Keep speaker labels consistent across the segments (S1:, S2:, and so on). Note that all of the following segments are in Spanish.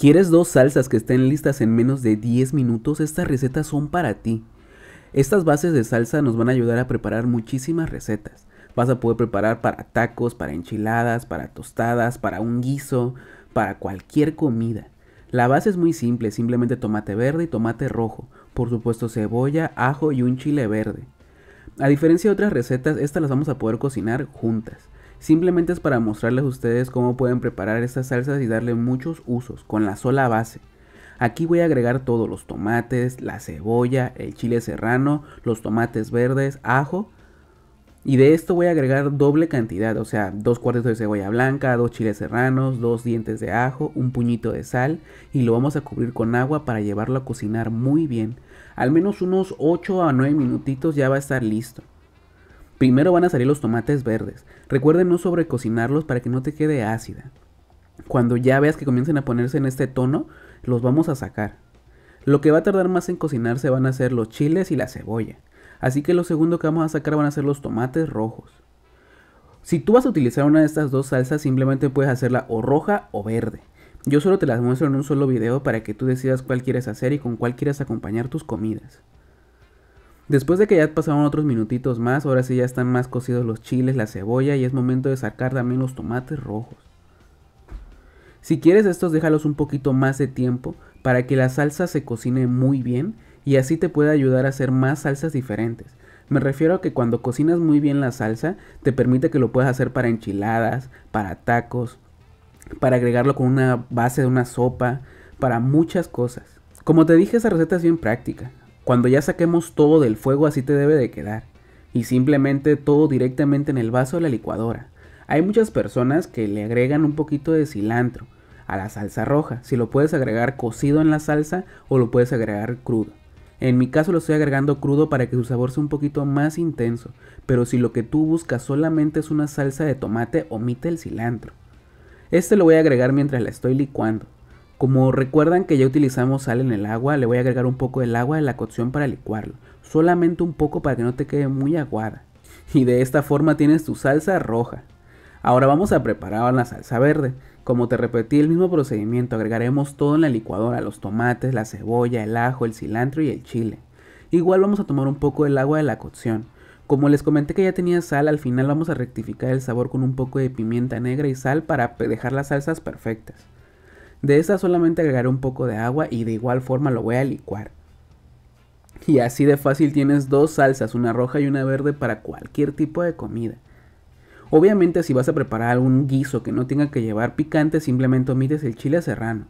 S1: ¿Quieres dos salsas que estén listas en menos de 10 minutos? Estas recetas son para ti. Estas bases de salsa nos van a ayudar a preparar muchísimas recetas. Vas a poder preparar para tacos, para enchiladas, para tostadas, para un guiso, para cualquier comida. La base es muy simple, simplemente tomate verde y tomate rojo, por supuesto cebolla, ajo y un chile verde. A diferencia de otras recetas, estas las vamos a poder cocinar juntas. Simplemente es para mostrarles a ustedes cómo pueden preparar estas salsas y darle muchos usos con la sola base. Aquí voy a agregar todos los tomates, la cebolla, el chile serrano, los tomates verdes, ajo. Y de esto voy a agregar doble cantidad, o sea, dos cuartos de cebolla blanca, dos chiles serranos, dos dientes de ajo, un puñito de sal y lo vamos a cubrir con agua para llevarlo a cocinar muy bien. Al menos unos 8 a 9 minutitos ya va a estar listo. Primero van a salir los tomates verdes. Recuerden no sobrecocinarlos para que no te quede ácida. Cuando ya veas que comiencen a ponerse en este tono, los vamos a sacar. Lo que va a tardar más en cocinarse van a ser los chiles y la cebolla. Así que lo segundo que vamos a sacar van a ser los tomates rojos. Si tú vas a utilizar una de estas dos salsas, simplemente puedes hacerla o roja o verde. Yo solo te las muestro en un solo video para que tú decidas cuál quieres hacer y con cuál quieres acompañar tus comidas. Después de que ya pasaron otros minutitos más, ahora sí ya están más cocidos los chiles, la cebolla y es momento de sacar también los tomates rojos. Si quieres estos déjalos un poquito más de tiempo para que la salsa se cocine muy bien y así te puede ayudar a hacer más salsas diferentes. Me refiero a que cuando cocinas muy bien la salsa te permite que lo puedas hacer para enchiladas, para tacos, para agregarlo con una base de una sopa, para muchas cosas. Como te dije, esa receta es bien práctica. Cuando ya saquemos todo del fuego así te debe de quedar. Y simplemente todo directamente en el vaso de la licuadora. Hay muchas personas que le agregan un poquito de cilantro a la salsa roja. Si lo puedes agregar cocido en la salsa o lo puedes agregar crudo. En mi caso lo estoy agregando crudo para que su sabor sea un poquito más intenso, pero si lo que tú buscas solamente es una salsa de tomate, omite el cilantro. Este lo voy a agregar mientras la estoy licuando. Como recuerdan que ya utilizamos sal en el agua, le voy a agregar un poco del agua de la cocción para licuarlo. Solamente un poco para que no te quede muy aguada. Y de esta forma tienes tu salsa roja. Ahora vamos a preparar la salsa verde. Como te repetí el mismo procedimiento, agregaremos todo en la licuadora, los tomates, la cebolla, el ajo, el cilantro y el chile. Igual vamos a tomar un poco del agua de la cocción. Como les comenté que ya tenía sal, al final vamos a rectificar el sabor con un poco de pimienta negra y sal para dejar las salsas perfectas. De esta solamente agregaré un poco de agua y de igual forma lo voy a licuar. Y así de fácil tienes dos salsas, una roja y una verde para cualquier tipo de comida. Obviamente si vas a preparar algún guiso que no tenga que llevar picante, simplemente omites el chile serrano.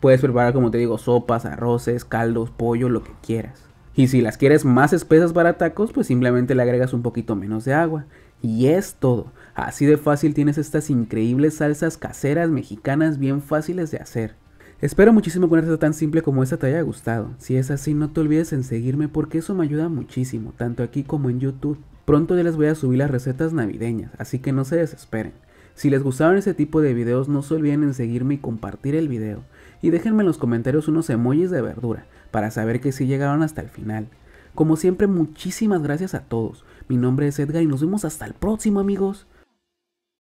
S1: Puedes preparar como te digo sopas, arroces, caldos, pollo, lo que quieras. Y si las quieres más espesas para tacos, pues simplemente le agregas un poquito menos de agua. Y es todo. Así de fácil tienes estas increíbles salsas caseras mexicanas bien fáciles de hacer. Espero muchísimo que una receta tan simple como esta te haya gustado. Si es así, no te olvides en seguirme porque eso me ayuda muchísimo, tanto aquí como en YouTube. Pronto ya les voy a subir las recetas navideñas, así que no se desesperen. Si les gustaron este tipo de videos, no se olviden en seguirme y compartir el video. Y déjenme en los comentarios unos emojis de verdura, para saber que sí llegaron hasta el final. Como siempre, muchísimas gracias a todos. Mi nombre es Edgar y nos vemos hasta el próximo amigos.